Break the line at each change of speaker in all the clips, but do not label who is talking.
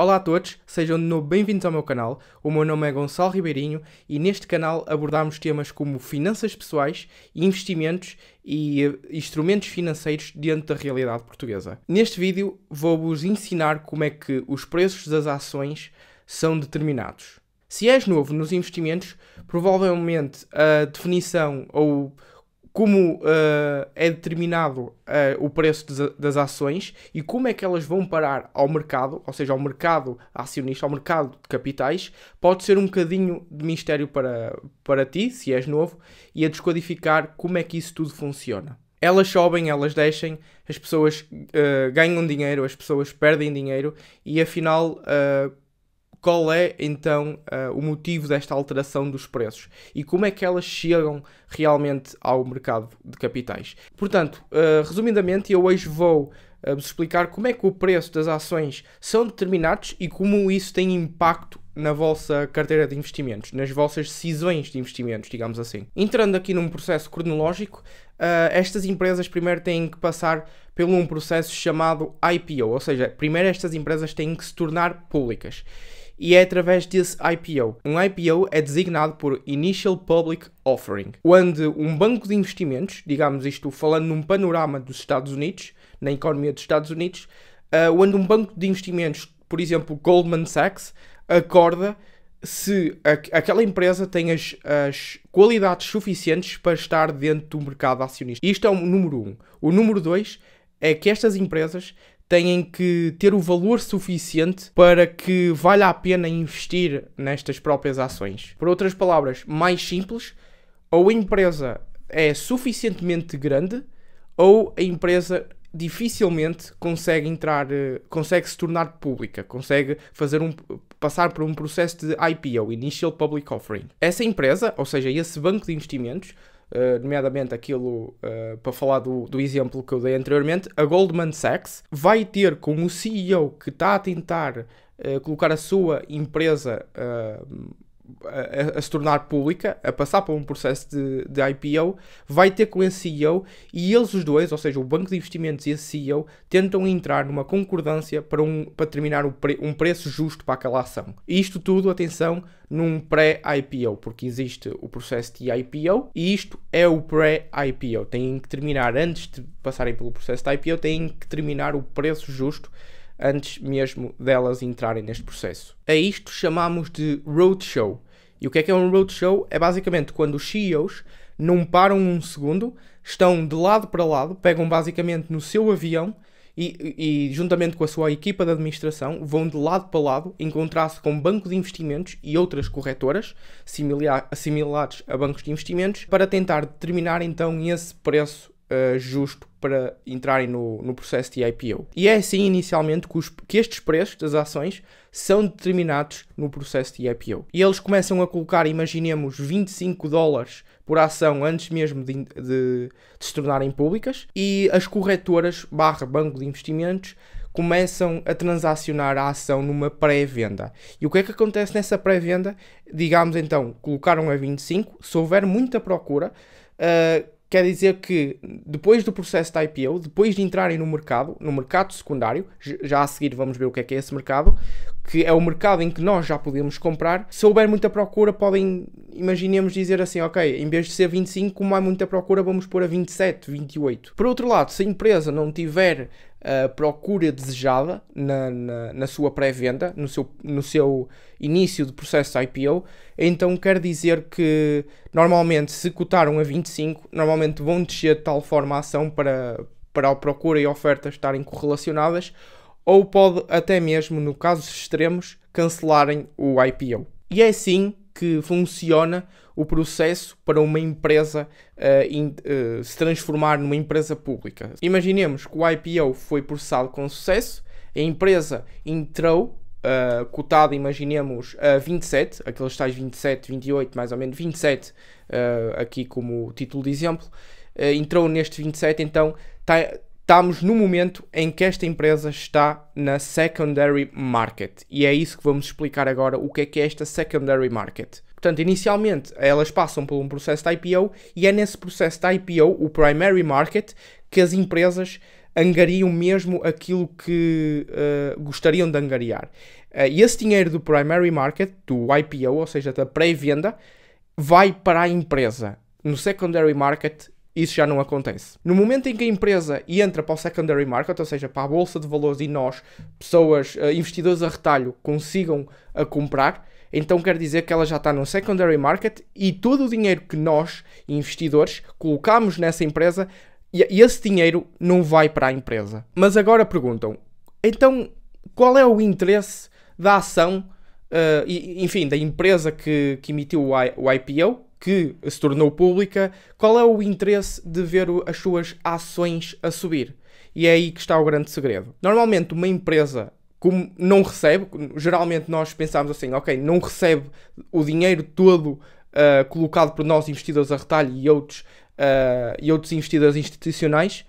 Olá a todos, sejam de novo bem-vindos ao meu canal. O meu nome é Gonçalo Ribeirinho e neste canal abordamos temas como finanças pessoais, investimentos e eh, instrumentos financeiros dentro da realidade portuguesa. Neste vídeo vou-vos ensinar como é que os preços das ações são determinados. Se és novo nos investimentos, provavelmente a definição ou como uh, é determinado uh, o preço de, das ações e como é que elas vão parar ao mercado, ou seja, ao mercado acionista, ao mercado de capitais, pode ser um bocadinho de mistério para, para ti, se és novo, e a descodificar como é que isso tudo funciona. Elas sobem, elas deixem, as pessoas uh, ganham dinheiro, as pessoas perdem dinheiro e afinal qual é então eh, o motivo desta alteração dos preços e como é que elas chegam realmente ao mercado de capitais. Portanto, eh, resumidamente, eu hoje vou eh, vos explicar como é que o preço das ações são determinados e como isso tem impacto na vossa carteira de investimentos, nas vossas decisões de investimentos, digamos assim. Entrando aqui num processo cronológico, uh, estas empresas primeiro têm que passar por um processo chamado IPO, ou seja, primeiro estas empresas têm que se tornar públicas e é através desse IPO. Um IPO é designado por Initial Public Offering, onde um banco de investimentos, digamos isto falando num panorama dos Estados Unidos, na economia dos Estados Unidos, uh, onde um banco de investimentos, por exemplo Goldman Sachs, acorda se aquela empresa tem as, as, qualidades suficientes para estar dentro do mercado acionista. Isto é o número Um. O número dois é que estas empresas têm que ter o valor suficiente para que valha a pena investir nestas próprias ações. Por outras palavras, mais simples, ou a empresa é suficientemente grande ou a empresa dificilmente consegue entrar, eh, consegue se tornar pública, consegue fazer um, passar por um processo de IPO, Initial Public Offering. Essa empresa, ou seja, esse banco de investimentos, eh, nomeadamente aquilo uh, para falar do, do exemplo que eu dei anteriormente, a Goldman Sachs vai ter com o CEO que está a tentar uh, colocar a sua empresa a, a, se tornar pública, a passar por um processo de, de IPO, vai ter com esse CEO e eles os dois, ou seja, o banco de investimentos e esse CEO, tentam entrar numa concordância para, um, para terminar um, pre, um preço justo para aquela ação. E isto tudo, atenção, num pré-IPO, porque existe o processo de IPO e isto é o pré-IPO. Têm que terminar, antes de passarem pelo processo de IPO, têm que terminar o preço justo antes mesmo delas entrarem neste processo. A isto chamamos de roadshow. E o que é que é um roadshow? É basicamente quando os CEOs não param um segundo, estão de lado para lado, pegam basicamente no seu avião e, e, juntamente com a sua equipa de administração, vão de lado para lado encontrar-se com banco de investimentos e outras corretoras assimiladas a bancos de investimentos para tentar determinar então esse preço uh, justo para entrarem no, no processo de IPO. E é assim inicialmente que, os, que estes preços das ações são determinados no processo de IPO. E eles começam a colocar, imaginemos, 25 dólares por ação antes mesmo de, de, de se tornarem públicas e as corretoras barra banco de investimentos começam a transacionar a ação numa pré-venda. E o que é que acontece nessa pré-venda? Digamos então, colocaram a 25, se houver muita procura, uh, quer dizer que depois do processo da IPO, depois de entrarem no mercado, no mercado secundário, já a seguir vamos ver o que é que é esse mercado, que é o mercado em que nós já podemos comprar. Se houver muita procura, podem, imaginemos dizer assim, ok, em vez de ser 25, como há muita procura, vamos pôr a 27, 28. Por outro lado, se a empresa não tiver a procura desejada na, na, na sua pré-venda, no seu, no seu início de processo de IPO, então quer dizer que normalmente se cotaram a 25, normalmente vão descer de tal forma a ação para, para a procura e oferta estarem correlacionadas, ou pode até mesmo, no casos extremos, cancelarem o IPO. E é assim que funciona o processo para uma empresa uh, in, uh, se transformar numa empresa pública. Imaginemos que o IPO foi processado com sucesso, a empresa entrou uh, cotada, imaginemos, a 27, aqueles tais 27, 28, mais ou menos 27, aqui como título de exemplo, entrou neste 27, então tá, estamos no momento em que esta empresa está na secondary market. E é isso que vamos explicar agora, o que é que é esta secondary market. Portanto, inicialmente elas passam por um processo de IPO e é nesse processo de IPO, o primary market, que as empresas angariam mesmo aquilo que uh, gostariam de angariar. Uh, e esse dinheiro do primary market, do IPO, ou seja, da pré-venda, vai para a empresa. No secondary market, isso já não acontece. No momento em que a empresa entra para o secondary market, ou seja, para a bolsa de valores e nós, pessoas, uh, investidores a retalho, consigam a comprar, então quer dizer que ela já está no secondary market e todo o dinheiro que nós, investidores, colocamos nessa empresa, e esse dinheiro não vai para a empresa. Mas agora perguntam, então qual é o interesse da ação, uh, e, enfim, da empresa que, que emitiu o, I, o IPO, que se tornou pública, qual é o interesse de ver as suas ações a subir? E é aí que está o grande segredo. Normalmente, uma empresa como não recebe, geralmente nós pensamos assim, ok, não recebe o dinheiro todo uh, colocado por nós investidores a retalho e outros, uh, e outros investidores institucionais,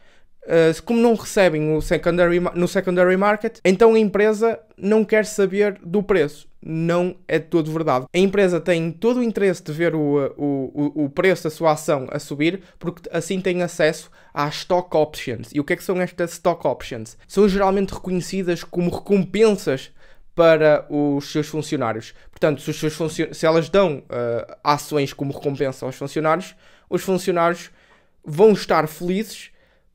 Uh, como não recebem secondary, no secondary market, então a empresa não quer saber do preço. Não é todo verdade. A empresa tem todo o interesse de ver o, o, o preço da sua ação a subir, porque assim tem acesso às stock options. E o que é que são estas stock options? São geralmente reconhecidas como recompensas para os seus funcionários. Portanto, se, seus funcio se elas dão uh, ações como recompensa aos funcionários, os funcionários vão estar felizes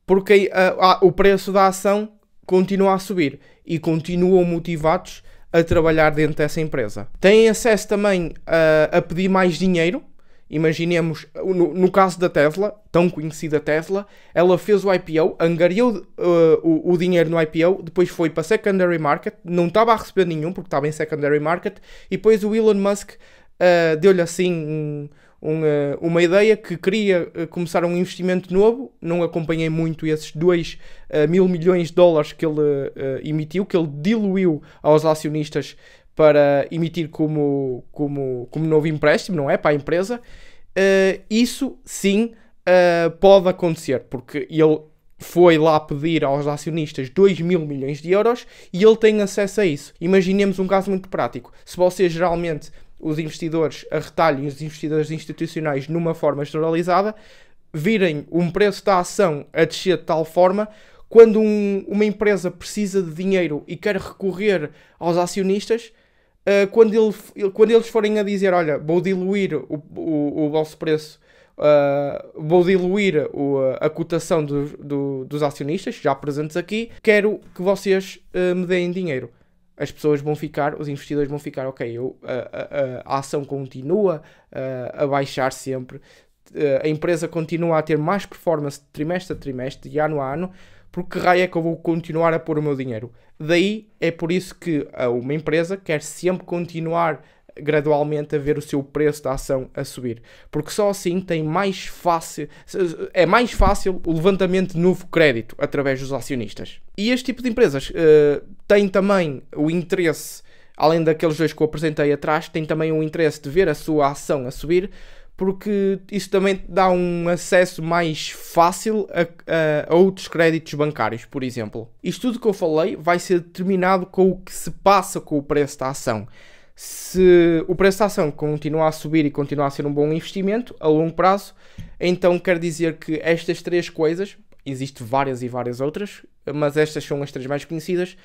porque a, a, o preço da ação continua a subir e continuam motivados a trabalhar dentro dessa empresa. Têm acesso também a, a pedir mais dinheiro. Imaginemos, no, no, caso da Tesla, tão conhecida Tesla, ela fez o IPO, angariou uh, o, o, dinheiro no IPO, depois foi para secondary market, não estava a receber nenhum porque estava em secondary market, e depois o Elon Musk uh, deu-lhe assim um, um, uh, uma ideia que queria ah, começar um investimento novo. Não acompanhei muito esses 2 mil milhões de dólares que ele emitiu, que ele diluiu aos acionistas para emitir como, como, como novo empréstimo, não é? Para a empresa. isso sim pode acontecer, porque ele foi lá pedir aos acionistas 2 mil milhões de euros e ele tem acesso a isso. Imaginemos um caso muito prático. Se você geralmente os investidores a retalho e os investidores institucionais numa forma generalizada, virem um preço da ação a descer de tal forma quando um, uma empresa precisa de dinheiro e quer recorrer aos acionistas, uh, quando, ele, quando, eles forem a dizer, olha, vou diluir o, o, o vosso preço, uh, vou diluir o, a cotação do, do, dos acionistas já presentes aqui, quero que vocês uh, me deem dinheiro as pessoas vão ficar, os investidores vão ficar, ok, eu, a, a, a ação continua a, a baixar sempre, a empresa continua a ter mais performance trimestre a trimestre, de ano a ano, porque raio é que eu vou continuar a pôr o meu dinheiro? Daí é por isso que uma empresa quer sempre continuar gradualmente a ver o seu preço da ação a subir, porque só assim tem mais fácil é mais fácil o levantamento de novo crédito através dos acionistas. E este tipo de empresas uh, eh, tem também o interesse, além daqueles dois que eu apresentei atrás, tem também o interesse de ver a sua ação a subir, porque isso também dá um acesso mais fácil a, a, a, outros créditos bancários, por exemplo. Isto tudo que eu falei vai ser determinado com o que se passa com o preço da ação se o preço da ação continuar a subir e continuar a ser um bom investimento a longo prazo, então quer dizer que estas três coisas, existem várias e várias outras, mas estas são as três mais conhecidas,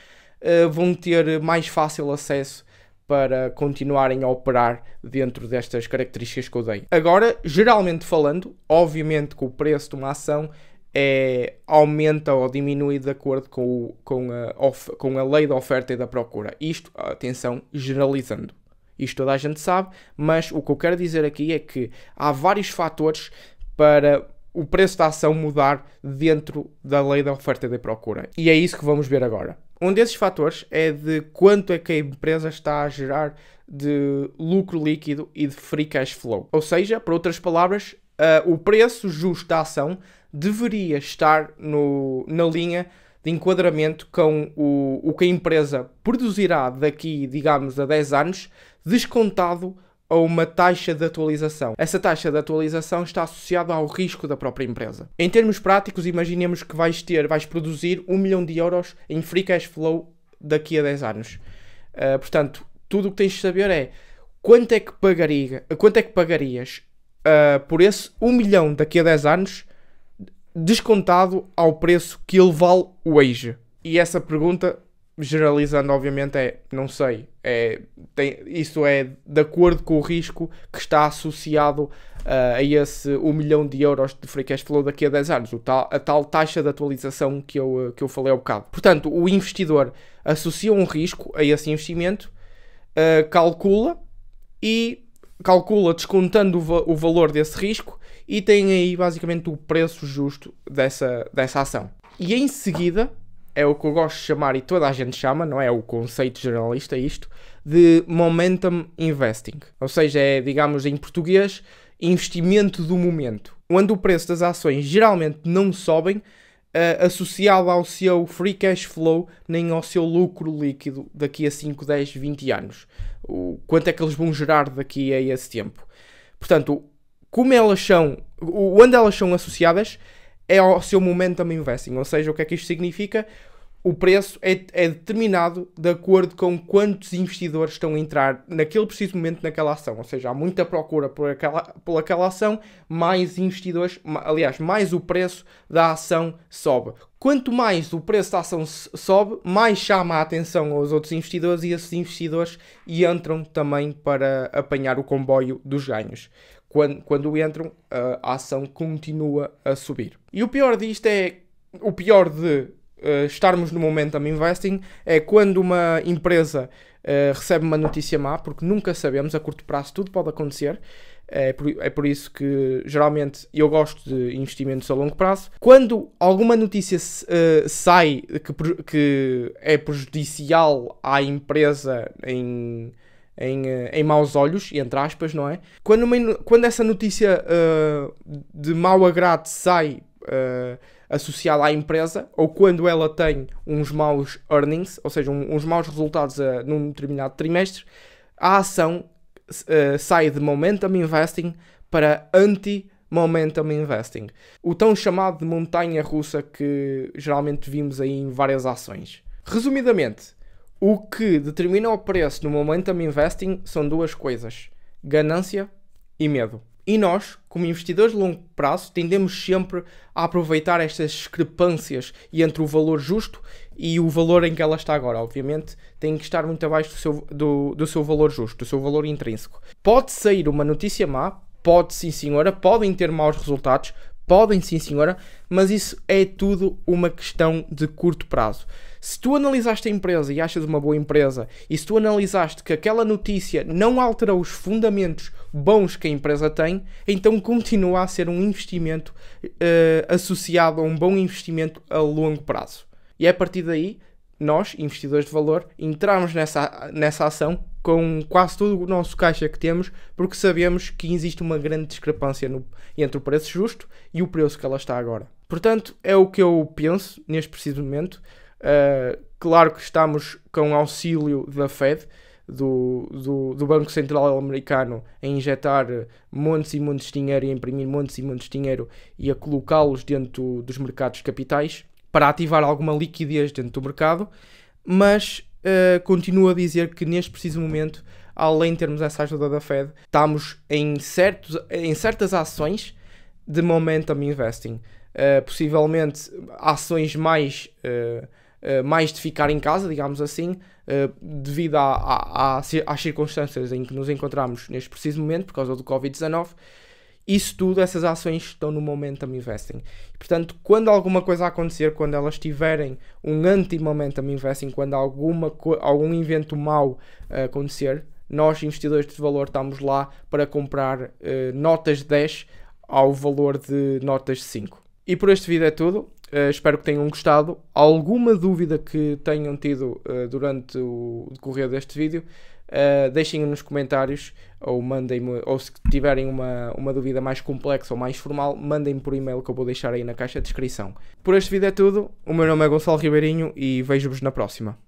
eh, vão ter mais fácil acesso para continuarem a operar dentro destas características que eu dei. Agora, geralmente falando, obviamente que o preço de uma ação é, aumenta ou diminui de acordo com, o, com, a, of, com a lei da oferta e da procura. Isto, atenção, generalizando. Isto toda a gente sabe, mas o que eu quero dizer aqui é que há vários fatores para o preço da ação mudar dentro da lei da oferta e da procura. E é isso que vamos ver agora. Um desses fatores é de quanto é que a empresa está a gerar de lucro líquido e de free cash flow. Ou seja, por outras palavras, uh, o preço justo da ação deveria estar no, na linha de enquadramento com o, o que a empresa produzirá daqui, digamos, a 10 anos, descontado a uma taxa de atualização. Essa taxa de atualização está associada ao risco da própria empresa. Em termos práticos, imaginemos que vais ter, vais produzir 1 milhão de euros em free cash flow daqui a 10 anos. Uh, portanto, tudo o que tens de saber é quanto é que, pagaria, quanto é que pagarias uh, por esse 1 milhão daqui a 10 anos descontado ao preço que ele vale hoje? E essa pergunta, generalizando obviamente, é não sei. É, tem, isso é de acordo com o risco que está associado uh, a esse 1 milhão de euros de free cash flow daqui a 10 anos, tal, a tal taxa de atualização que eu, eh, que eu falei há bocado. Portanto, o investidor associa um risco a esse investimento, uh, calcula e calcula descontando o, o valor desse risco e tem aí basicamente o preço justo dessa, dessa ação. E em seguida, é o que eu gosto de chamar e toda a gente chama, não é o conceito jornalista isto, de momentum investing. Ou seja, é, digamos em português, investimento do momento. Quando o preço das ações geralmente não sobem, uh, ao seu free cash flow nem ao seu lucro líquido daqui a 5, 10, 20 anos. O, quanto é que eles vão gerar daqui a esse tempo? Portanto, como elas são, onde elas são associadas é ao seu momentum investing, ou seja, o que é que isto significa? o preço é, é, determinado de acordo com quantos investidores estão a entrar naquele preciso momento naquela ação. Ou seja, há muita procura por aquela, por aquela ação, mais investidores, aliás, mais o preço da ação sobe. Quanto mais o preço da ação sobe, mais chama a atenção aos outros investidores e esses investidores e entram também para apanhar o comboio dos ganhos. Quando, quando entram, a ação continua a subir. E o pior disto é o pior de uh, estarmos no Momentum Investing é quando uma empresa uh, recebe uma notícia má, porque nunca sabemos, a curto prazo tudo pode acontecer. É por, é por isso que geralmente eu gosto de investimentos a longo prazo. Quando alguma notícia uh, sai que, que, é prejudicial à empresa em, em, em maus olhos, entre aspas, não é? Quando, uma, quando essa notícia uh, de mau agrado sai. Uh, associada à empresa ou quando ela tem uns maus earnings, ou seja, um, uns maus resultados eh, num determinado trimestre, a ação uh, sai de momentum investing para anti momentum investing. O tão chamado de montanha russa que geralmente vimos aí em várias ações. Resumidamente, o que determina o preço no momentum investing são duas coisas: ganância e medo. E nós, como investidores de longo prazo, tendemos sempre a aproveitar estas discrepâncias entre o valor justo e o valor em que ela está agora. Obviamente, tem que estar muito abaixo do seu, do, do seu valor justo, do seu valor intrínseco. Pode sair uma notícia má, pode sim senhora, podem ter maus resultados, Podem sim, senhora, mas isso é tudo uma questão de curto prazo. Se tu analisaste a empresa e achas uma boa empresa, e se tu analisaste que aquela notícia não alterou os fundamentos bons que a empresa tem, então continua a ser um investimento uh, associado a um bom investimento a longo prazo. E é a partir daí, nós, investidores de valor, entramos nessa, nessa ação com quase todo o nosso caixa que temos, porque sabemos que existe uma grande discrepância no, entre o preço justo e o preço que ela está agora. Portanto, é o que eu penso neste preciso momento. Uh, claro que estamos com auxílio da Fed, do, do, do, Banco Central Americano, a injetar montes e montes de dinheiro e a imprimir montes e montes de dinheiro e a colocá-los dentro dos mercados capitais para ativar alguma liquidez dentro do mercado, mas eh, continuo a dizer que neste preciso momento, além de termos essa ajuda da Fed, estamos em, certos, em certas ações de momentum investing. Uh, possivelmente ações mais, uh, mais de ficar em casa, digamos assim, devido às circunstâncias em que nos encontramos neste preciso momento, por causa do Covid-19 isso tudo, essas ações estão no Momentum Investing. Portanto, quando alguma coisa acontecer, quando elas tiverem um anti-Momentum Investing, quando alguma, algum evento mau uh, acontecer, nós, investidores de valor, estamos lá para comprar uh, notas de 10 ao valor de notas de 5. E por este vídeo é tudo. Uh, espero que tenham gostado. Alguma dúvida que tenham tido uh, durante o decorrer deste vídeo, Uh, eh, deixem nos comentários ou mandem-me, ou se tiverem uma, uma dúvida mais complexa ou mais formal, mandem-me por e-mail que eu vou deixar aí na caixa de descrição. Por este vídeo é tudo, o meu nome é Gonçalo Ribeirinho e vejo-vos na próxima.